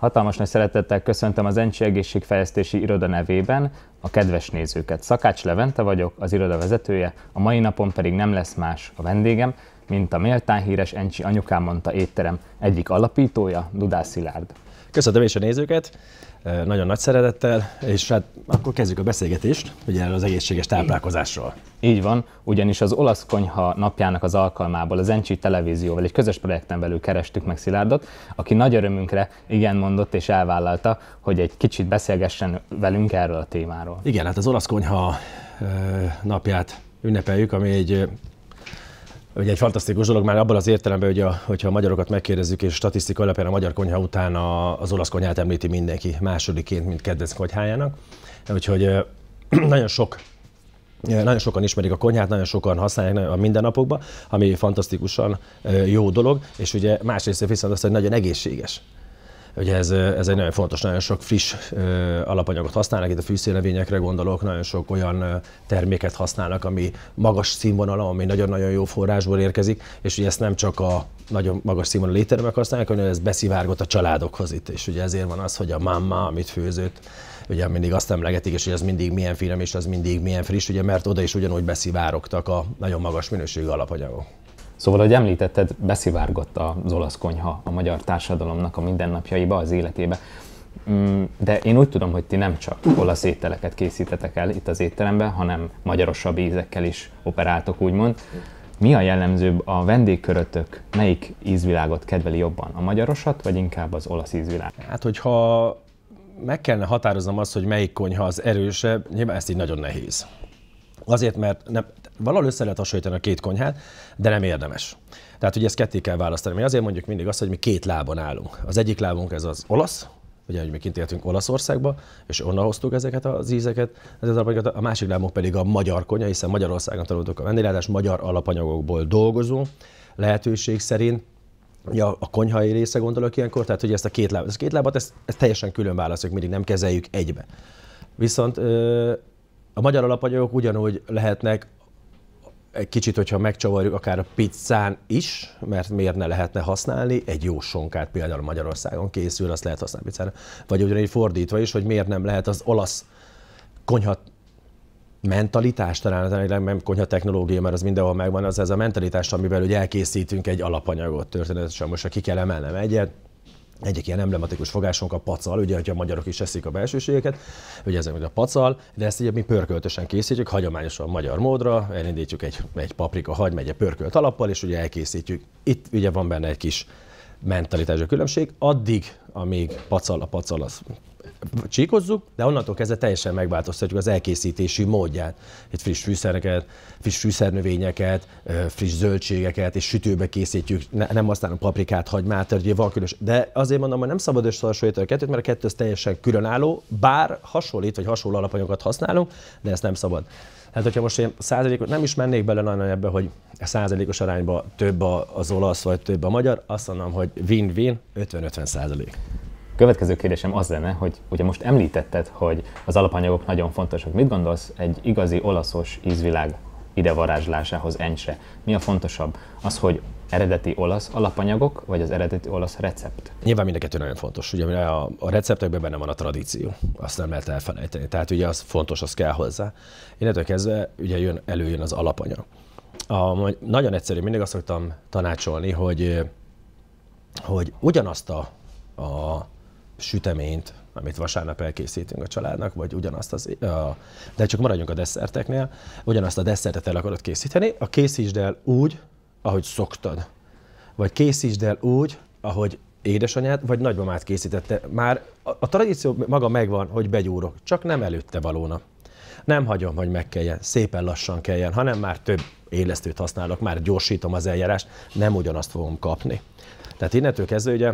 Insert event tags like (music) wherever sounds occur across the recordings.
Hatalmas nagy szeretettel köszöntöm az Encsi Egészségfejlesztési Iroda nevében a kedves nézőket. Szakács Levente vagyok, az iroda vezetője, a mai napon pedig nem lesz más a vendégem, mint a méltán híres Encsi Anyukám mondta étterem egyik alapítója, Dudás Szilárd. Köszönöm és a nézőket, nagyon nagy szeretettel, és hát akkor kezdjük a beszélgetést, ugye az egészséges táplálkozásról. Így van, ugyanis az Olasz Konyha napjának az alkalmából az Encsi Televízióval egy közös projekten belül kerestük meg Szilárdot, aki nagy örömünkre igen mondott és elvállalta, hogy egy kicsit beszélgessen velünk erről a témáról. Igen, hát az Olasz Konyha napját ünnepeljük, ami egy Ugye egy fantasztikus dolog már abban az értelemben, hogy a, hogyha a magyarokat megkérdezzük, és statisztika alapján a magyar konyha után a, az olasz konyhát említi mindenki másodiként, mint kedvenc konyhájának. Úgyhogy (clears throat) nagyon sok nagyon sokan ismerik a konyhát, nagyon sokan használják a mindennapokban, ami fantasztikusan jó dolog, és ugye másrészt viszont az, hogy nagyon egészséges. Ugye ez, ez egy nagyon fontos, nagyon sok friss alapanyagot használnak, itt a fűszélevényekre gondolok, nagyon sok olyan terméket használnak, ami magas színvonala, ami nagyon-nagyon jó forrásból érkezik, és ugye ezt nem csak a nagyon magas színvonalú létermek használják, hanem ez beszivárgott a családokhoz itt, és ugye ezért van az, hogy a mamma, amit főzött, ugye mindig azt emlegetik, és hogy ez mindig milyen finom, és az mindig milyen friss, ugye mert oda is ugyanúgy beszivárogtak a nagyon magas minőségű alapanyagok. Szóval, ahogy említetted, beszivárgott az olasz konyha a magyar társadalomnak a mindennapjaiba, az életébe. Mm, de én úgy tudom, hogy ti nem csak olasz ételeket készítetek el itt az étteremben, hanem magyarosabb ízekkel is operáltok, úgymond. Mi a jellemzőbb a vendégkörötök? Melyik ízvilágot kedveli jobban? A magyarosat, vagy inkább az olasz ízvilág? Hát, hogyha meg kellene határoznom azt, hogy melyik konyha az erősebb, nyilván ezt így nagyon nehéz. Azért, mert nem, Valahol össze lehet hasonlítani a két konyhát, de nem érdemes. Tehát ugye ezt ketté kell választani. Mi azért mondjuk mindig azt, hogy mi két lábon állunk. Az egyik lábunk ez az olasz, ugye, hogy mi kint éltünk Olaszországba, és onnan hoztuk ezeket az ízeket, Ez az a másik lábunk pedig a magyar konyha, hiszen Magyarországon tanultuk a vendéglátás, magyar alapanyagokból dolgozunk, lehetőség szerint, Ja, a konyhai része gondolok ilyenkor, tehát hogy ezt a két lábat, ezt a két lábat ezt, ezt teljesen külön választjuk, mindig nem kezeljük egybe. Viszont a magyar alapanyagok ugyanúgy lehetnek egy kicsit, hogyha megcsavarjuk akár a pizzán is, mert miért ne lehetne használni, egy jó sonkát például Magyarországon készül, azt lehet használni pizzára. Vagy ugyanígy fordítva is, hogy miért nem lehet az olasz konyha mentalitás, talán nem konyha technológia, mert az mindenhol megvan, az ez a mentalitás, amivel ugye elkészítünk egy alapanyagot történetesen. Most, ha ki kell emelnem egyet, egyik ilyen emblematikus fogásunk a pacal, ugye, hogy a magyarok is eszik a belsőségeket, ugye ez a pacal, de ezt ugye mi pörköltösen készítjük, hagyományosan magyar módra, elindítjuk egy, egy paprika hagymegye pörkölt alappal, és ugye elkészítjük. Itt ugye van benne egy kis a különbség, addig, amíg pacal, a pacal az csíkozzuk, de onnantól kezdve teljesen megváltoztatjuk az elkészítési módját. Itt friss fűszereket, friss fűszernövényeket, friss zöldségeket, és sütőbe készítjük, ne, nem a paprikát, hagymát, ugye van különös. De azért mondom, hogy nem szabad összehasonlítani a kettőt, mert a kettő teljesen különálló, bár hasonlít, vagy hasonló alapanyagokat használunk, de ezt nem szabad. Hát hogyha most én százalékot, nem is mennék bele nagyon ebbe, hogy százalékos arányba több az olasz, vagy több a magyar, azt mondom, hogy win-win, 50-50 százalék. Következő kérdésem az lenne, hogy ugye most említetted, hogy az alapanyagok nagyon fontosak. Mit gondolsz egy igazi olaszos ízvilág idevarázslásához enyse? Mi a fontosabb? Az, hogy eredeti olasz alapanyagok, vagy az eredeti olasz recept? Nyilván mind a kettő nagyon fontos. Ugye a, a receptekben benne van a tradíció, azt nem lehet elfelejteni. Tehát ugye az fontos, az kell hozzá. Illetve kezdve ugye jön, előjön az alapanyag. A, nagyon egyszerű, mindig azt szoktam tanácsolni, hogy, hogy ugyanazt a, a süteményt, amit vasárnap elkészítünk a családnak, vagy ugyanazt az, a, de csak maradjunk a desszerteknél, ugyanazt a desszertet el akarod készíteni, a készítsd el úgy, ahogy szoktad. Vagy készítsd el úgy, ahogy édesanyád vagy nagymamát készítette. Már a, a tradíció maga megvan, hogy begyúrok, csak nem előtte valóna. Nem hagyom, hogy kelljen, szépen lassan kelljen, hanem már több élesztőt használok, már gyorsítom az eljárást, nem ugyanazt fogom kapni. Tehát innentől kezdve ugye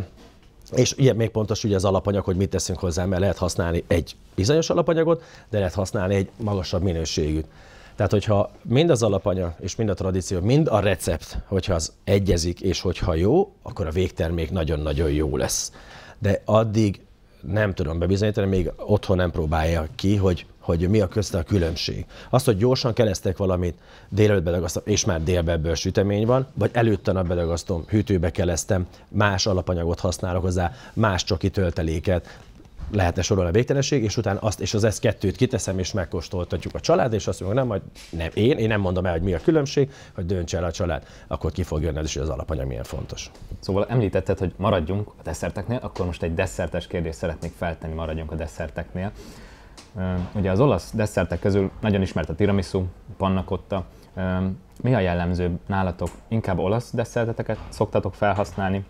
és ugye még pontos ugye az alapanyag, hogy mit teszünk hozzá, mert lehet használni egy bizonyos alapanyagot, de lehet használni egy magasabb minőségűt. Tehát, hogyha mind az alapanyag és mind a tradíció, mind a recept, hogyha az egyezik és hogyha jó, akkor a végtermék nagyon-nagyon jó lesz. De addig nem tudom bebizonyítani, még otthon nem próbálja ki, hogy hogy mi a közte a különbség. Azt, hogy gyorsan keresztek valamit, délelőtt belegasztom, és már délbe ebből sütemény van, vagy előtte nap belegasztom, hűtőbe keleztem, más alapanyagot használok hozzá, más csoki tölteléket, lehetne sorolni a végtelenség, és utána azt és az ezt kettőt kiteszem, és megkóstoltatjuk a család, és azt mondjuk, nem, majd nem én, én nem mondom el, hogy mi a különbség, hogy döntse el a család, akkor ki fog jönni, hogy az alapanyag milyen fontos. Szóval említetted, hogy maradjunk a desszerteknél, akkor most egy desszertes kérdést szeretnék feltenni, maradjunk a desszerteknél. Ugye az olasz desszertek közül nagyon ismert a tiramisu, panna cotta. Mi a jellemző nálatok? Inkább olasz desszerteteket szoktatok felhasználni,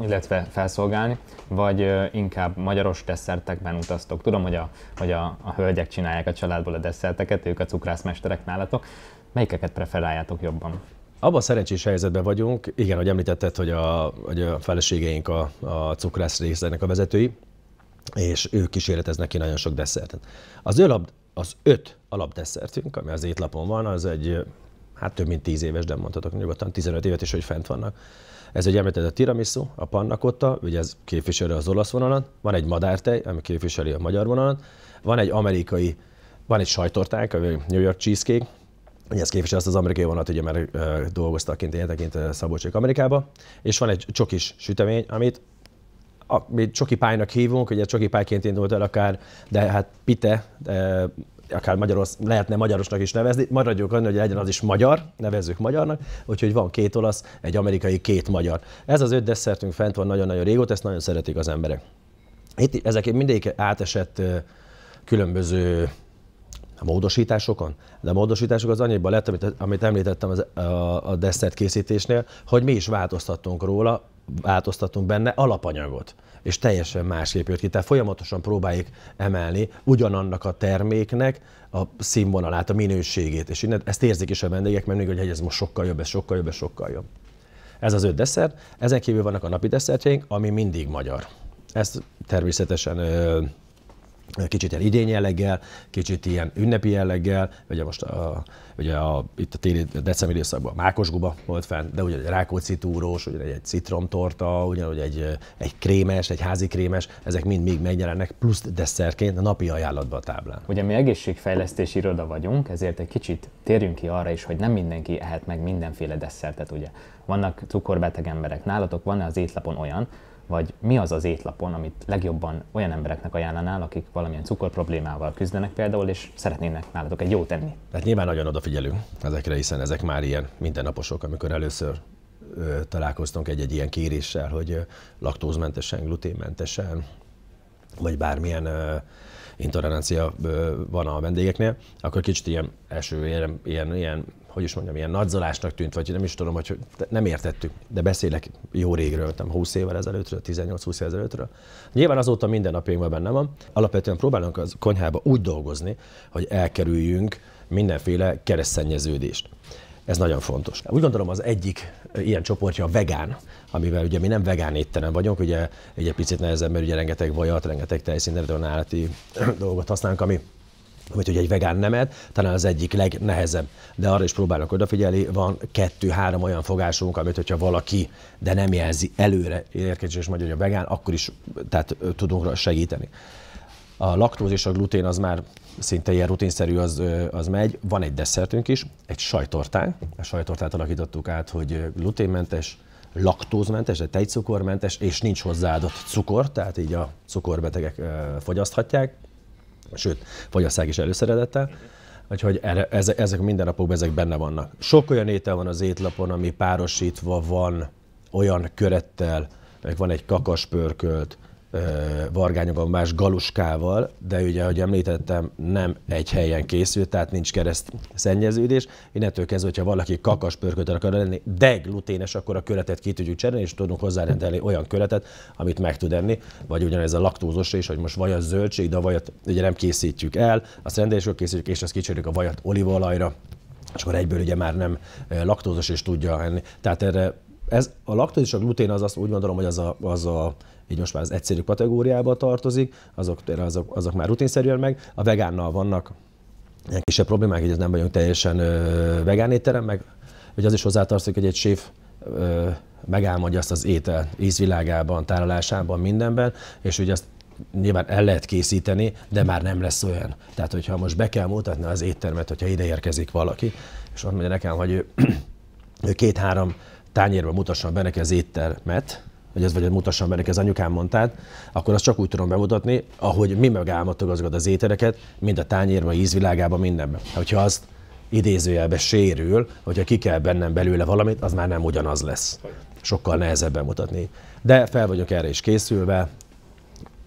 illetve felszolgálni, vagy inkább magyaros desszertekben utaztok. Tudom, hogy a, hogy a, a hölgyek csinálják a családból a desszerteket, ők a cukrászmesterek nálatok. Melyikeket preferáljátok jobban? Abban szerencsés helyzetben vagyunk, igen, hogy említetted, hogy a, hogy a feleségeink a, a cukrász részének a vezetői, és ők kísérletez neki nagyon sok desszertet. Az, alap, az öt alapdesszertünk, ami az étlapon van, az egy, hát több mint tíz éves, de mondhatok nyugodtan, 15 évet is, hogy fent vannak. Ez egy említett a tiramisu, a pannakotta, ugye ez képviseli az olasz vonalat, van egy madártej, ami képviseli a magyar vonalat, van egy amerikai, van egy sajtortánk, a New York cheesecake, Ugye ez képviseli azt az amerikai vonat, ugye már dolgoztak kint, éltek kint Szabolcsék Amerikába, és van egy csokis sütemény, amit a, mi Csoki Pálynak hívunk, ugye Csoki Pályként indult el akár, de hát Pite, de, akár magyaros, lehetne magyarosnak is nevezni, maradjuk annál, hogy legyen az is magyar, nevezzük magyarnak, úgyhogy van két olasz, egy amerikai, két magyar. Ez az öt desszertünk fent van nagyon-nagyon régóta, ezt nagyon szeretik az emberek. Itt, ezek mindig átesett különböző módosításokon? De a módosítások az annyiban lett, amit, amit említettem az, a, a desszert készítésnél, hogy mi is változtattunk róla, változtatunk benne alapanyagot, és teljesen más jött ki. Tehát folyamatosan próbáljuk emelni ugyanannak a terméknek a színvonalát, a minőségét, és innen ezt érzik is a vendégek, mert még, hogy ez most sokkal jobb, ez sokkal jobb, ez sokkal jobb. Ez az öt desszert, ezen kívül vannak a napi desszertjeink, ami mindig magyar. Ezt természetesen kicsit ilyen idény jelleggel, kicsit ilyen ünnepi jelleggel, ugye most a, ugye a, itt a téli decemi időszakban a mákos guba volt fenn, de ugye egy rákóczi túrós, ugye egy citromtorta, ugyanúgy egy, egy krémes, egy házi krémes, ezek mind még megjelennek plusz desszerként a napi ajánlatban a táblán. Ugye mi egészségfejlesztési iroda vagyunk, ezért egy kicsit térjünk ki arra is, hogy nem mindenki ehet meg mindenféle desszertet, ugye. Vannak cukorbeteg emberek, nálatok van-e az étlapon olyan, vagy mi az az étlapon, amit legjobban olyan embereknek ajánlanál, akik valamilyen cukor problémával küzdenek például, és szeretnének nálatok egy jó tenni? Hát nyilván nagyon odafigyelünk ezekre, hiszen ezek már ilyen mindennaposok, amikor először ö, találkoztunk egy-egy ilyen kéréssel, hogy ö, laktózmentesen, gluténmentesen, vagy bármilyen ö, intolerancia van a vendégeknél, akkor kicsit ilyen első, ilyen, ilyen, ilyen hogy is mondjam, ilyen nadzolásnak tűnt, vagy nem is tudom, hogy nem értettük, de beszélek jó régről, nem 20 évvel ezelőttről, 18-20 évvel ezelőttről. Nyilván azóta minden napjainkban benne van. Alapvetően próbálunk az konyhába úgy dolgozni, hogy elkerüljünk mindenféle keresztszennyeződést. Ez nagyon fontos. Úgy gondolom az egyik ilyen csoportja a vegán, amivel ugye mi nem vegán étterem vagyunk, ugye egy picit nehezebb, mert ugye rengeteg vajat, rengeteg tejszínt, állati (clears throat) dolgot használunk, ami vagy hogy egy vegán nemet, talán az egyik legnehezebb. De arra is próbálnak odafigyelni, van kettő-három olyan fogásunk, amit hogyha valaki, de nem jelzi előre érkezés, és mondja, hogy a vegán, akkor is tehát, tudunk segíteni. A laktóz és a glutén az már szinte ilyen rutinszerű, az, az megy. Van egy desszertünk is, egy sajtortán. A sajtortát alakítottuk át, hogy gluténmentes, laktózmentes, de tejcukormentes, és nincs hozzáadott cukor, tehát így a cukorbetegek fogyaszthatják sőt, fagyasszág is előszeredette. Úgyhogy erre, ezek, ezek minden napok ezek benne vannak. Sok olyan étel van az étlapon, ami párosítva van olyan körettel, meg van egy kakaspörkölt, más galuskával, de ugye, ahogy említettem, nem egy helyen készült, tehát nincs kereszt szennyeződés. Innentől kezdve, hogyha valaki kakaspörkölt akar lenni, de gluténes, akkor a köletet ki tudjuk cserélni, és tudunk hozzárendelni olyan köletet, amit meg tud enni, vagy ugyanez a laktózos is, hogy most vajas zöldség, de a vajat ugye nem készítjük el, a rendelésről készítjük, és azt kicserjük a vajat olívaolajra, és akkor egyből ugye már nem laktózos is tudja enni. Tehát erre ez, a laktózis, a glutén az azt úgy gondolom, hogy az a, az a így most már az egyszerű kategóriába tartozik, azok, azok, azok már rutinszerűen meg. A vegánnal vannak ilyen kisebb problémák, hogy ez nem vagyunk teljesen ö, vegán étterem, meg hogy az is hozzátartozik, hogy egy séf megálmodja azt az étel ízvilágában, tárolásában, mindenben, és ugye azt nyilván el lehet készíteni, de már nem lesz olyan. Tehát, hogyha most be kell mutatni az éttermet, hogyha ide érkezik valaki, és azt mondja nekem, hogy ő, (clears throat) ő két-három tányérba mutasson be neki az éttermet, vagy ez vagy mutassam meg, ez anyukám mondtát, akkor azt csak úgy tudom bemutatni, ahogy mi megálmatogazgat az ételeket, mind a a ízvilágában, mindenben. Hogyha azt idézőjelbe sérül, hogyha ki kell bennem belőle valamit, az már nem ugyanaz lesz. Sokkal nehezebb bemutatni. De fel vagyok erre is készülve.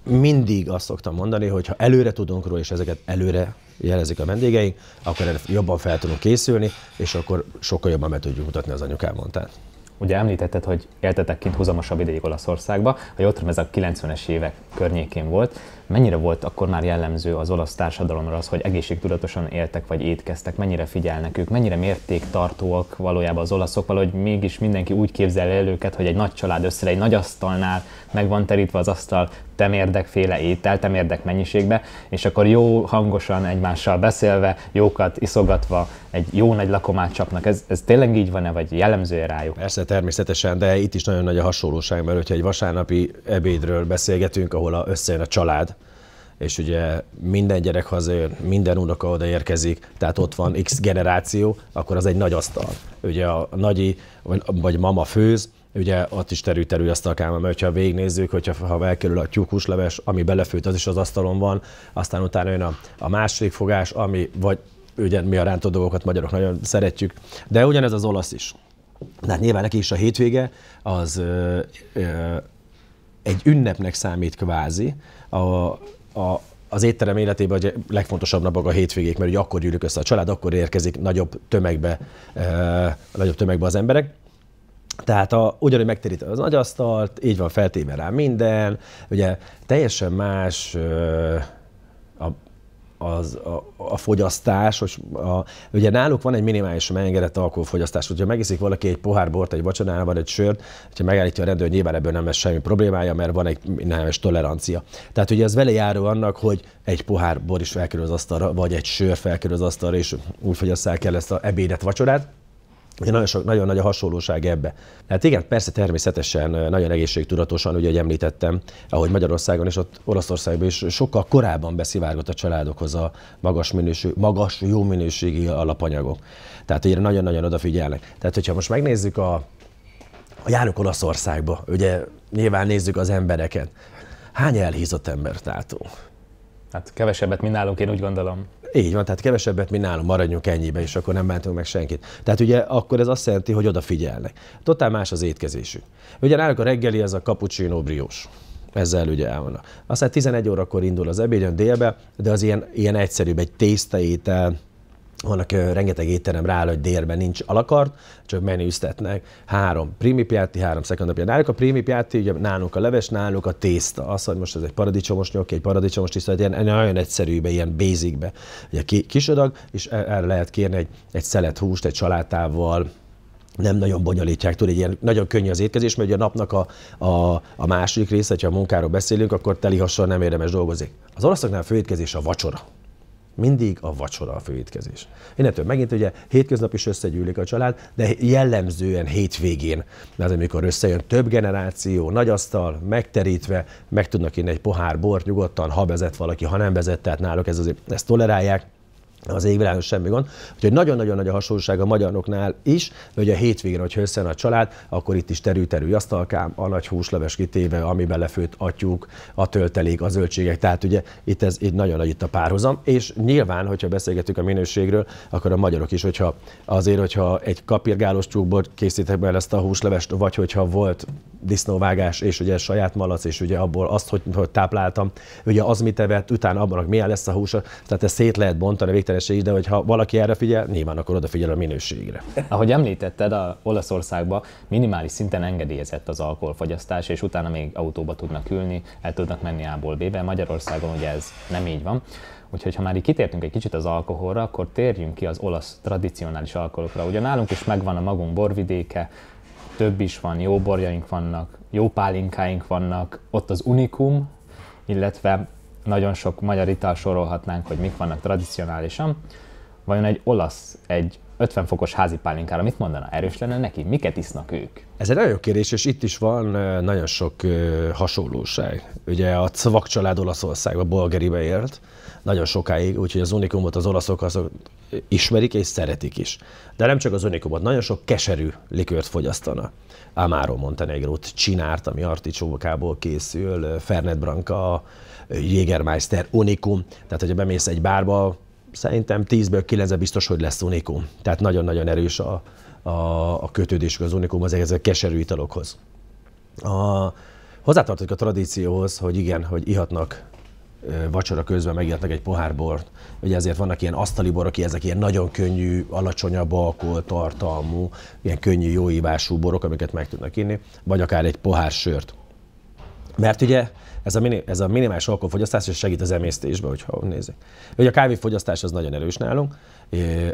Mindig azt szoktam mondani, hogy ha előre tudunk róla, és ezeket előre jelezik a vendégeink, akkor erre jobban fel tudunk készülni, és akkor sokkal jobban meg tudjuk mutatni az anyukámontát. Ugye említetted, hogy éltetek kint hozamosabb ideig Olaszországba, hogy ott ez a 90-es évek környékén volt. Mennyire volt akkor már jellemző az olasz társadalomra az, hogy egészségtudatosan éltek vagy étkeztek, mennyire figyelnek ők, mennyire mértéktartóak valójában az olaszok, valahogy mégis mindenki úgy képzel el őket, hogy egy nagy család össze egy nagy asztalnál meg van terítve az asztal temérdekféle étel, temérdek mennyiségbe, és akkor jó hangosan egymással beszélve, jókat iszogatva egy jó nagy lakomát csapnak. Ez, ez tényleg így van-e, vagy jellemzője rájuk? Persze, természetesen, de itt is nagyon nagy a hasonlóság, mert hogyha egy vasárnapi ebédről beszélgetünk, ahol a, összejön a család, és ugye minden gyerek hazajön, minden unoka odaérkezik, tehát ott van X generáció, akkor az egy nagy asztal. Ugye a nagyi, vagy, vagy mama főz, ugye ott is terül-terül asztalkám, mert ha végignézzük, hogyha ha elkerül a tyúk ami belefőtt, az is az asztalon van, aztán utána jön a, a második fogás, ami vagy ugye mi a rántott dolgokat magyarok nagyon szeretjük, de ugyanez az olasz is. Hát nyilván neki is a hétvége az ö, ö, egy ünnepnek számít kvázi, a, a, az étterem életében a legfontosabb napok a hétvégék, mert ugye akkor gyűlik össze a család, akkor érkezik nagyobb tömegbe, e, nagyobb tömegbe az emberek. Tehát a, ugyanúgy megterít az nagy asztalt, így van feltéve rá minden, ugye teljesen más ö, a az, a, a fogyasztás, hogy a, ugye náluk van egy minimális megengedett alkoholfogyasztás, hogyha megiszik valaki egy pohár bort, egy vacsoránál van egy sört, hogyha megállítja a rendőr, nyilván ebből nem lesz semmi problémája, mert van egy minimális tolerancia. Tehát ugye ez vele járó annak, hogy egy pohár bor is felkerül az asztalra, vagy egy sör felkerül az asztalra, és úgy fogyasszák el ezt a ebédet, vacsorát. Ugye nagyon, sok, nagyon nagy a hasonlóság ebbe. Hát igen, persze természetesen nagyon egészségtudatosan, ugye, hogy említettem, ahogy Magyarországon és ott Olaszországban is sokkal korábban beszivárgott a családokhoz a magas, minőség, magas jó minőségi alapanyagok. Tehát ugye nagyon-nagyon odafigyelnek. Tehát, hogyha most megnézzük a, a járunk Olaszországba, ugye nyilván nézzük az embereket. Hány elhízott embertátó? Hát kevesebbet, mint nálunk, én úgy gondolom. Így van, tehát kevesebbet, mi nálunk maradjunk ennyibe, és akkor nem bántunk meg senkit. Tehát ugye akkor ez azt jelenti, hogy odafigyelnek. Totál más az étkezésük. Ugye náluk a reggeli ez a cappuccino briós ezzel ugye elvannak. Aztán 11 órakor indul az ebédön délbe, de az ilyen, ilyen egyszerűbb, egy tésztaétel, vannak rengeteg étterem rá, hogy délben nincs alakart, csak menüztetnek. Három primi piatti, három second piatti. Náluk a primi piatti, ugye nálunk a leves, náluk a tészta. Az, hogy most ez egy paradicsomos nyoki, egy paradicsomos tiszta, egy ilyen nagyon egyszerűbe, ilyen basicbe. Ugye adag, és e, erre lehet kérni egy, egy szelet húst, egy salátával, nem nagyon bonyolítják, túl egy ilyen nagyon könnyű az étkezés, mert ugye a napnak a, a, a második része, ha a munkáról beszélünk, akkor teli nem érdemes dolgozni. Az olaszoknál a főétkezés a vacsora. Mindig a vacsora a főétkezés. Innentől megint ugye hétköznap is összegyűlik a család, de jellemzően hétvégén, mert amikor összejön több generáció, nagy asztal, megterítve, meg tudnak inni egy pohár bort nyugodtan, ha vezet valaki, ha nem vezet, tehát náluk ez, azért, ezt tolerálják, az égvilágon semmi gond. Úgyhogy nagyon-nagyon nagy a hasonlóság a magyaroknál is, hogy a hétvégén, hogy összen a család, akkor itt is terül-terül asztalkám, a nagy húsleves kitéve, amiben lefőtt atyúk, a töltelék, a zöldségek. Tehát ugye itt ez itt nagyon nagy itt a párhuzam, és nyilván, hogyha beszélgetünk a minőségről, akkor a magyarok is, hogyha azért, hogyha egy kapirgálós csúkból készítek el ezt a húslevest, vagy hogyha volt disznóvágás, és ugye saját malac, és ugye abból azt, hogy, hogy tápláltam, ugye az mit evett, utána abban, hogy milyen lesz a húsa, tehát ezt szét lehet bontani, kilométerese is, de hogyha valaki erre figyel, nyilván akkor odafigyel a minőségre. Ahogy említetted, a Olaszországban minimális szinten engedélyezett az alkoholfogyasztás, és utána még autóba tudnak ülni, el tudnak menni A-ból B-be. Magyarországon ugye ez nem így van. Úgyhogy ha már így kitértünk egy kicsit az alkoholra, akkor térjünk ki az olasz tradicionális alkoholokra. Ugye nálunk is megvan a magunk borvidéke, több is van, jó borjaink vannak, jó pálinkáink vannak, ott az unikum, illetve nagyon sok magyar ital sorolhatnánk, hogy mik vannak tradicionálisan. Vajon egy olasz, egy 50 fokos házi pálinkára mit mondana? Erős lenne neki? Miket isznak ők? Ez egy nagyon jó kérdés, és itt is van nagyon sok hasonlóság. Ugye a Cvak család Olaszországban, Bolgeribe élt, nagyon sokáig, úgyhogy az unikumot az olaszok azok ismerik és szeretik is. De nem csak az unikumot, nagyon sok keserű likőrt fogyasztana. Amaro Montenegrót csinárt, ami articsókából készül, Fernet Branca, Jägermeister, Unikum, tehát hogyha bemész egy bárba, szerintem 10-ből 9 biztos, hogy lesz Unikum. Tehát nagyon-nagyon erős a, a, a kötődésük az Unikum az ezek a keserű italokhoz. A, hozzátartozik a tradícióhoz, hogy igen, hogy ihatnak vacsora közben megijednek egy pohár bort. Ugye ezért vannak ilyen asztali borok, ezek ilyen nagyon könnyű, alacsonyabb tartalmú, ilyen könnyű, jóívású borok, amiket meg tudnak inni, vagy akár egy pohár sört. Mert ugye ez a, minim, ez a minimális alkoholfogyasztás és segít az emésztésbe, hogyha nézik. Ugye a kávéfogyasztás az nagyon erős nálunk,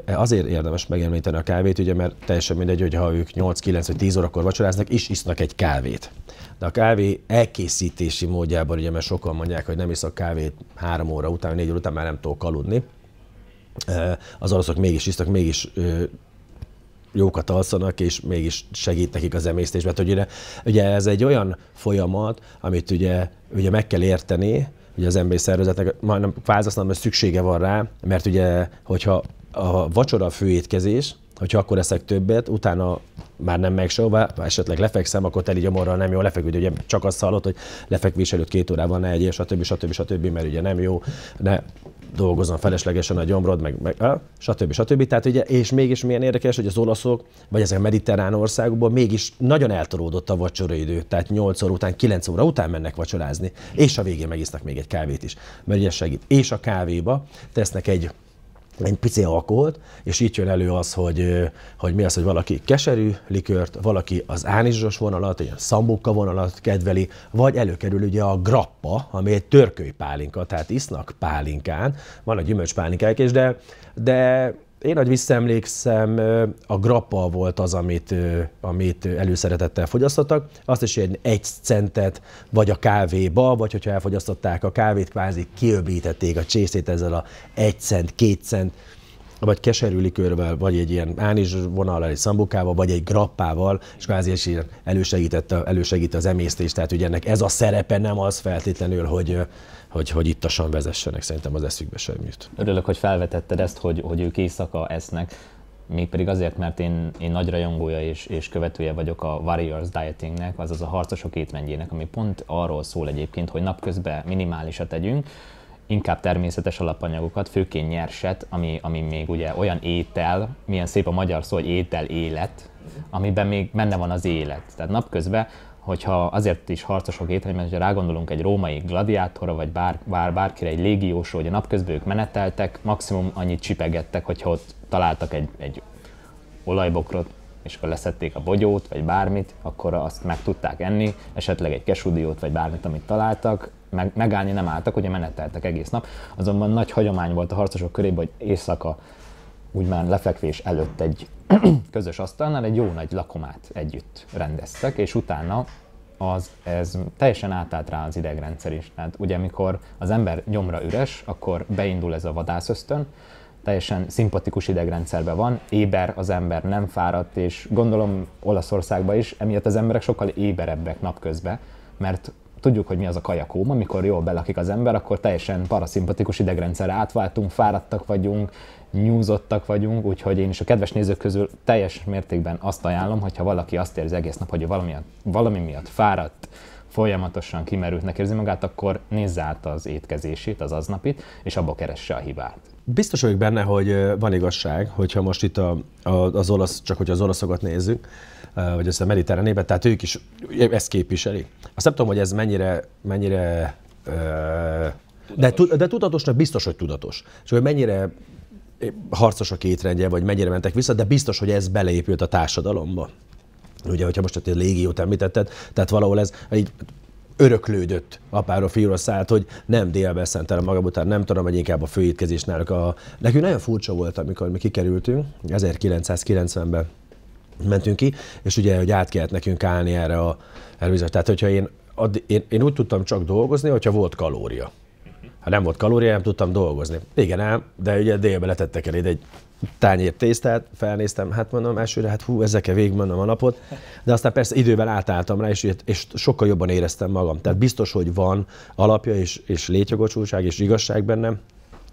azért érdemes megemlíteni a kávét, ugye, mert teljesen mindegy, hogy ha ők 8, 9 vagy 10 órakor vacsoráznak, is isznak egy kávét. De a kávé elkészítési módjában, ugye, mert sokan mondják, hogy nem iszok kávét 3 óra után, 4 óra után már nem tudok aludni, eh, az oroszok mégis isznak, mégis eh, jókat alszanak, és mégis segít nekik az emésztésben. Hát, ugye, ugye ez egy olyan folyamat, amit ugye, ugye meg kell érteni, ugye az emberi szervezetnek majdnem kvázasztanom, hogy szüksége van rá, mert ugye, hogyha a vacsora főétkezés, hogyha akkor eszek többet, utána már nem meg soha, esetleg lefekszem, akkor teli gyomorral nem jó lefekvő, ugye csak azt hallott, hogy lefekvés előtt két órában ne egyél, stb. stb. stb. mert ugye nem jó, ne dolgozzon feleslegesen a gyomrod, meg, meg stb. stb. Tehát ugye, és mégis milyen érdekes, hogy az olaszok, vagy ezek a mediterrán országokban mégis nagyon eltoródott a vacsoraidő, tehát 8 óra után, 9 óra után mennek vacsorázni, és a végén megisznak még egy kávét is, mert ugye segít. És a kávéba tesznek egy egy pici alkoholt, és így jön elő az, hogy, hogy mi az, hogy valaki keserű likört, valaki az ánizsos vonalat, ilyen szambukka vonalat kedveli, vagy előkerül ugye a grappa, ami egy törköly pálinka, tehát isznak pálinkán, van a gyümölcspálinkák is, de, de én, nagy visszaemlékszem, a grappa volt az, amit, amit előszeretettel fogyasztottak. Azt is ilyen egy centet, vagy a kávéba, vagy hogyha elfogyasztották a kávét, kvázi kiöbítették a csészét ezzel a egy cent, két cent, vagy keserű likőrvel, vagy egy ilyen ánis vonallal, egy szambukával, vagy egy grappával, és kvázi is elősegítette, elősegít az emésztést. Tehát ugye ennek ez a szerepe nem az feltétlenül, hogy, hogy, hogy ittasan vezessenek, szerintem az eszükbe sem jut. Örülök, hogy felvetetted ezt, hogy, hogy ők éjszaka esznek, mégpedig azért, mert én, én nagy rajongója és, és követője vagyok a Warriors Dietingnek, azaz a harcosok étrendjének, ami pont arról szól egyébként, hogy napközben minimálisat tegyünk, inkább természetes alapanyagokat, főként nyerset, ami, ami még ugye olyan étel, milyen szép a magyar szó, hogy étel, élet, amiben még benne van az élet. Tehát napközben hogyha azért is harcosok mert hogyha rágondolunk egy római gladiátorra, vagy bár, bár, bárkire egy légiósra, hogy a napközben ők meneteltek, maximum annyit csipegettek, hogyha ott találtak egy, egy olajbokrot, és akkor leszették a bogyót, vagy bármit, akkor azt meg tudták enni, esetleg egy kesudiót, vagy bármit, amit találtak, meg, megállni nem álltak, ugye meneteltek egész nap. Azonban nagy hagyomány volt a harcosok körében, hogy éjszaka, úgymond lefekvés előtt egy (clears throat) közös asztalnál egy jó nagy lakomát együtt rendeztek, és utána az, ez teljesen átállt rá az idegrendszer is. Tehát ugye, amikor az ember nyomra üres, akkor beindul ez a vadászösztön, teljesen szimpatikus idegrendszerben van, éber az ember, nem fáradt, és gondolom Olaszországban is, emiatt az emberek sokkal éberebbek napközben, mert tudjuk, hogy mi az a kajakóm, amikor jól belakik az ember, akkor teljesen paraszimpatikus idegrendszerre átváltunk, fáradtak vagyunk, nyúzottak vagyunk, úgyhogy én is a kedves nézők közül teljes mértékben azt ajánlom, hogyha valaki azt érzi egész nap, hogy valami, valami miatt fáradt, folyamatosan kimerültnek érzi magát, akkor nézze át az étkezését, az aznapit, és abba keresse a hibát. Biztos vagyok benne, hogy van igazság, hogyha most itt a, a, az olasz, csak hogy az olaszokat nézzük, vagy ezt a mediterránében, tehát ők is ezt képviseli. Azt nem tudom, hogy ez mennyire, mennyire Tudatos. De, de tudatosnak biztos, hogy tudatos. És hogy mennyire harcosok étrendje, vagy mennyire mentek vissza, de biztos, hogy ez beleépült a társadalomba. Ugye, hogyha most a légiót említetted, tehát valahol ez egy öröklődött apáról fiúra szállt, hogy nem délbe szentel magam után, nem tudom, hogy inkább a főítkezés náluk. A... Nekünk nagyon furcsa volt, amikor mi kikerültünk, 1990-ben mentünk ki, és ugye, hogy át kellett nekünk állni erre a erőzet. Tehát, hogyha én, én, én, úgy tudtam csak dolgozni, hogyha volt kalória ha nem volt kalória, nem tudtam dolgozni. Igen ám, de ugye délben letettek el egy tányér tésztát, felnéztem, hát mondom elsőre, hát hú, ezekkel végigmenem a napot, de aztán persze idővel átálltam rá, és, és sokkal jobban éreztem magam. Tehát biztos, hogy van alapja és, és létjogosultság és igazság bennem,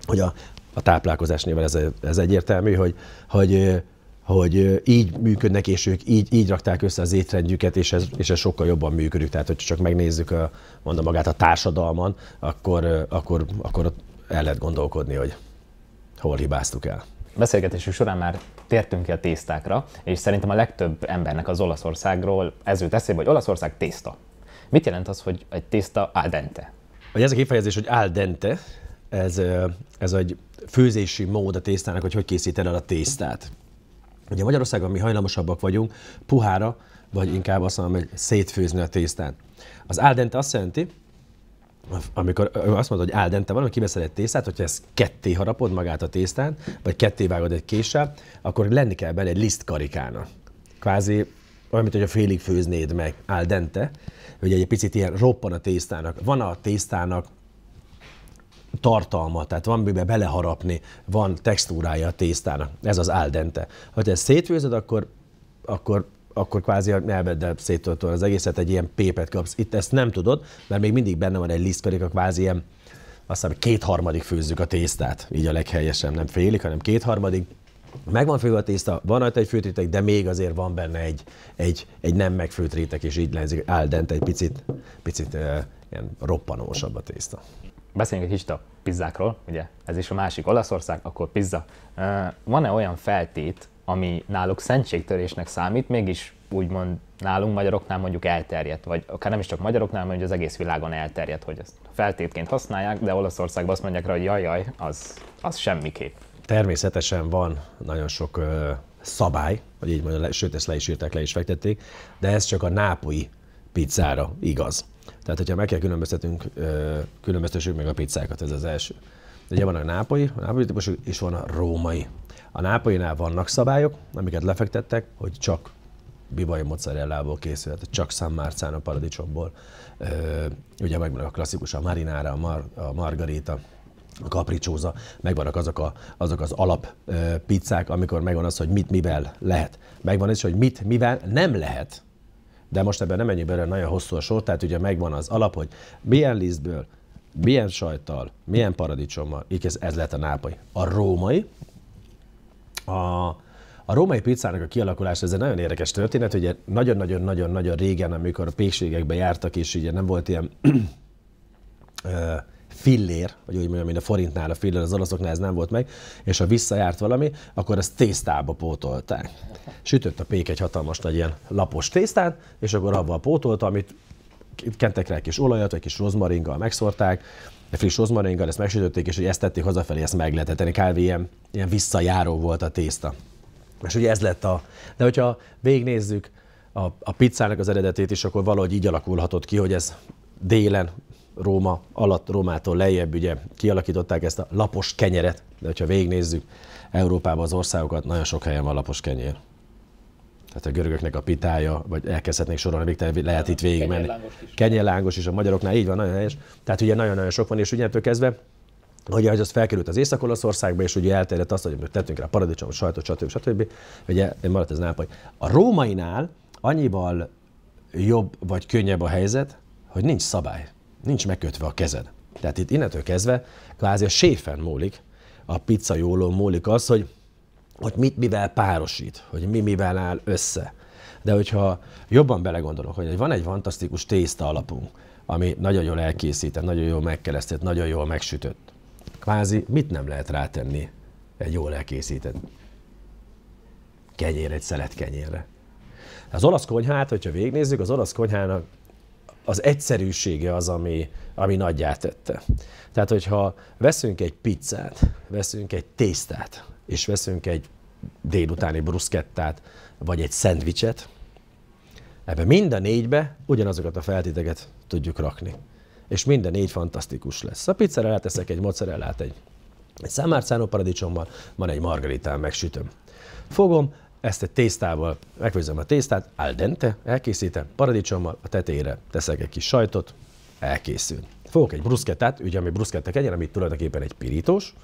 hogy a, a táplálkozás nyilván ez, ez egyértelmű, hogy, hogy hogy így működnek, és ők így, így rakták össze az étrendjüket, és ez, és ez sokkal jobban működik. Tehát, hogyha csak megnézzük a, mondom magát a társadalman, akkor, akkor, akkor el lehet gondolkodni, hogy hol hibáztuk el. Beszélgetésünk során már tértünk ki a tésztákra, és szerintem a legtöbb embernek az Olaszországról ez jut eszébe, hogy Olaszország tészta. Mit jelent az, hogy egy tészta al dente? Hogy ez a kifejezés, hogy al dente, ez, ez egy főzési mód a tésztának, hogy hogy készíted el a tésztát. Ugye Magyarországon mi hajlamosabbak vagyunk puhára, vagy inkább azt mondom, hogy szétfőzni a tésztát. Az al dente azt jelenti, amikor azt mondod, hogy al dente hogy kiveszed egy tésztát, hogyha ezt ketté harapod magát a tésztán, vagy ketté vágod egy késsel, akkor lenni kell benne egy lisztkarikána. Kvázi olyan, mint hogy a félig főznéd meg al dente, hogy egy picit ilyen roppan a tésztának. Van a tésztának tartalma, tehát van mibe beleharapni, van textúrája a tésztának, ez az al dente. Ha te szétfőzöd, akkor, akkor akkor kvázi a nyelveddel széttöltöd az egészet, egy ilyen pépet kapsz. Itt ezt nem tudod, mert még mindig benne van egy pedig a kvázi ilyen, azt hiszem, kétharmadig főzzük a tésztát, így a leghelyesebb, nem félik, hanem kétharmadig. Megvan főve a tészta, van rajta egy főtt réteg, de még azért van benne egy, egy, egy nem megfőtt réteg, és így lenzik al egy picit, picit uh, ilyen roppanósabb a tészta. Beszéljünk egy kicsit a pizzákról, ugye ez is a másik Olaszország, akkor pizza. Van-e olyan feltét, ami náluk szentségtörésnek számít, mégis úgymond nálunk magyaroknál mondjuk elterjedt, vagy akár nem is csak magyaroknál, mondjuk az egész világon elterjedt, hogy ezt feltétként használják, de Olaszországban azt mondják rá, hogy jaj, jaj, az, az semmiképp. Természetesen van nagyon sok ö, szabály, hogy így mondjam, sőt ezt le is írták, le is fektették, de ez csak a nápoi pizzára igaz. Tehát, hogyha meg kell különböztetünk különböztessük meg a pizzákat, ez az első. De ugye van a nápoi, a nápai típusú, és van a római. A nápainál vannak szabályok, amiket lefektettek, hogy csak bivaj mozzarellából készülhet, csak San Marzano paradicsomból. Ugye megvan a klasszikus, a marinára, a, mar, a margarita, a kapricsóza, megvannak azok, a, azok az alap pizzák, amikor megvan az, hogy mit mivel lehet. Megvan ez, hogy mit mivel nem lehet de most ebben nem menjünk bele nagyon hosszú a sor, tehát ugye megvan az alap, hogy milyen lisztből, milyen sajttal, milyen paradicsommal, így ez, ez lett a nápai. A római, a, a római pizzának a kialakulása, ez egy nagyon érdekes történet, ugye nagyon-nagyon-nagyon-nagyon régen, amikor a pékségekbe jártak, és ugye nem volt ilyen (clears throat) fillér, vagy úgy mondjam, mint a forintnál a fillér, az olaszoknál ez nem volt meg, és ha visszajárt valami, akkor ezt tésztába pótolták. Sütött a pék egy hatalmas nagy ilyen lapos tésztát, és akkor abban pótolta, amit kentek rá egy kis olajat, egy kis rozmaringgal megszórták, egy friss rozmaringgal ezt megsütötték, és hogy ezt tették hazafelé, ezt meg lehetett tenni. Kávé Ilyen, ilyen visszajáró volt a tészta. És ugye ez lett a... De hogyha végignézzük a, a pizzának az eredetét is, akkor valahogy így alakulhatott ki, hogy ez délen Róma alatt, Rómától lejjebb ugye kialakították ezt a lapos kenyeret, de hogyha végignézzük Európában az országokat, nagyon sok helyen van lapos kenyér. Tehát a görögöknek a pitája, vagy elkezdhetnék sorolni, végtelen lehet itt végigmenni. Kenyelángos is a magyaroknál, így van, nagyon helyes. Tehát ugye nagyon-nagyon sok van, és ugye kezdve hogy az felkerült az Észak-Olaszországba, és ugye elterjedt azt, hogy tettünk rá paradicsomot, sajtot, stb. stb. Ugye maradt ez nápoly. A rómainál annyival jobb vagy könnyebb a helyzet, hogy nincs szabály nincs megkötve a kezed. Tehát itt innentől kezdve kvázi a séfen múlik, a pizza jólon múlik az, hogy, hogy mit mivel párosít, hogy mi mivel áll össze. De hogyha jobban belegondolok, hogy van egy fantasztikus tészta alapunk, ami nagyon jól elkészített, nagyon jól megkeresztett, nagyon jól megsütött. Kvázi mit nem lehet rátenni egy jól elkészített kenyér, egy szelet kenyérre. Az olasz konyhát, hogyha végignézzük, az olasz konyhának az egyszerűsége az, ami, ami nagyját tette. Tehát, hogyha veszünk egy pizzát, veszünk egy tésztát, és veszünk egy délutáni bruszkettát, vagy egy szendvicset, ebbe mind a négybe ugyanazokat a feltéteket tudjuk rakni. És mind a négy fantasztikus lesz. A pizzára leteszek egy mozzarellát, egy, egy számárcánó paradicsommal, van egy margaritán, megsütöm. Fogom, ezt egy tésztával, megfőzöm a tésztát, al dente, elkészítem, paradicsommal, a tetejére teszek egy kis sajtot, elkészül. Fogok egy bruszkettát, ugye ami bruszketta kenyer, amit tulajdonképpen egy pirítós,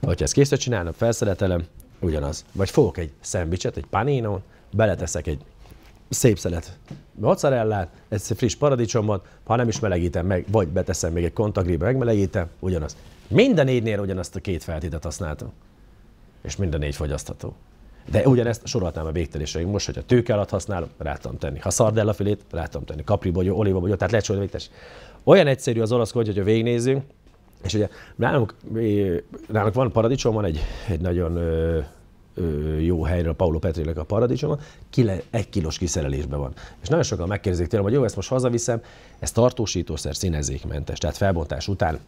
vagy ezt készre csinálnak, felszeretelem, ugyanaz. Vagy fogok egy szendvicset, egy panino, beleteszek egy szép szelet mozzarellát, egy friss paradicsomot, ha nem is melegítem meg, vagy beteszem még egy kontagribe, megmelegítem, ugyanaz. Minden négynél ugyanazt a két feltétet használtam. És minden négy fogyasztható. De ugyanezt soroltam a végtelenségig. Most, hogy a alatt használom, rá tudom tenni. Ha szardella filét, rá tudom tenni. Kapri bogyó, olíva bogyó, tehát lehet sorolni Olyan egyszerű az olasz hogy hogyha végignézzünk, és ugye nálunk, nálunk van paradicsom, van egy, egy nagyon ö, ö, jó helyről, Paulo Petrének a paradicsoma, kile, egy kilós kiszerelésben van. És nagyon sokan megkérdezik tőlem, hogy jó, ezt most hazaviszem, ez tartósítószer színezékmentes, tehát felbontás után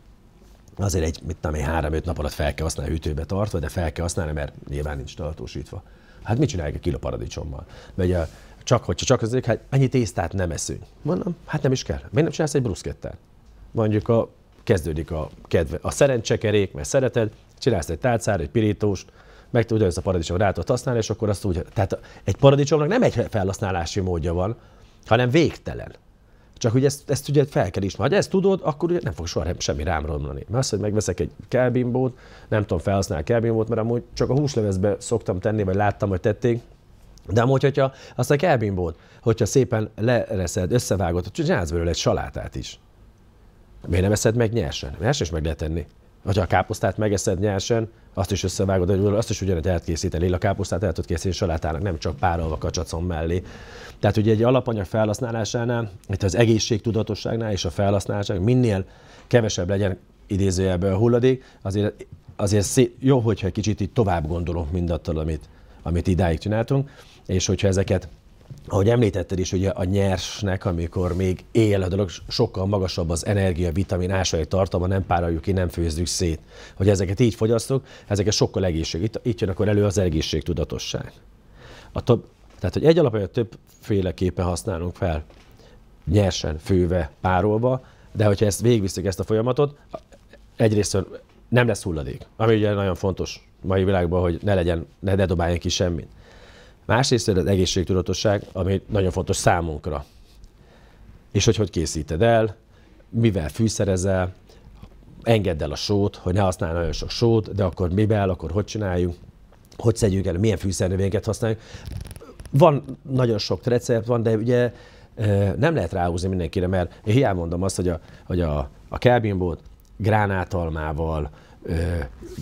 azért egy, mit tudom én, három-öt nap alatt fel kell használni hűtőbe tartva, de fel kell használni, mert nyilván nincs tartósítva. Hát mit csinálják egy kiló paradicsommal? Vagy a, csak hogyha csak azért, hát ennyi tésztát nem eszünk. Mondom, hát nem is kell. Miért nem csinálsz egy bruschettát? Mondjuk a, kezdődik a kedve, a szerencsekerék, mert szereted, csinálsz egy tálcára, egy pirítóst, meg tudod, ezt a paradicsom rá tudod használni, és akkor azt úgy, tehát egy paradicsomnak nem egy felhasználási módja van, hanem végtelen. Csak hogy ezt, ezt ugye fel kell ismerni. Ha ezt tudod, akkor ugye nem fog soha semmi rám romlani. Mert azt, hogy megveszek egy kelbimbót, nem tudom felhasználni a kelbimbót, mert amúgy csak a húslevezbe szoktam tenni, vagy láttam, hogy tették, de amúgy, hogyha azt a kelbimbót, hogyha szépen lereszed, összevágod, csinálsz belőle egy salátát is. Miért nem eszed meg nyersen? Nyersen is meg lehet tenni vagy ha a káposztát megeszed nyersen, azt is összevágod, hogy azt is ugyanúgy elkészíteni, A káposztát el tudod készíteni salátának, nem csak párolva kacsacon mellé. Tehát ugye egy alapanyag felhasználásánál, itt az egészségtudatosságnál és a felhasználásnál minél kevesebb legyen idézőjelben a hulladék, azért, azért szé- jó, hogyha egy kicsit így tovább gondolunk mindattal, amit, amit idáig csináltunk, és hogyha ezeket ahogy említetted is, ugye a nyersnek, amikor még él a dolog, sokkal magasabb az energia, vitamin, ásai tartalma, nem pároljuk ki, nem főzzük szét. Hogy ezeket így fogyasztok, ezeket sokkal egészség. Itt, itt jön akkor elő az tudatosság. A több, tehát, hogy egy alapanyag többféleképpen használunk fel, nyersen, főve, párolva, de hogyha ezt végigviszik ezt a folyamatot, egyrészt nem lesz hulladék, ami ugye nagyon fontos mai világban, hogy ne legyen, ne, ne dobáljunk ki semmit. Másrészt az egészségtudatosság, ami nagyon fontos számunkra. És hogy hogy készíted el, mivel fűszerezel, engedd el a sót, hogy ne használj nagyon sok sót, de akkor mivel, akkor hogy csináljuk, hogy szedjük el, milyen fűszernövényeket használjuk. Van nagyon sok recept, van, de ugye nem lehet ráhúzni mindenkire, mert én hiába mondom azt, hogy a, hogy a, a kelbimbót gránátalmával,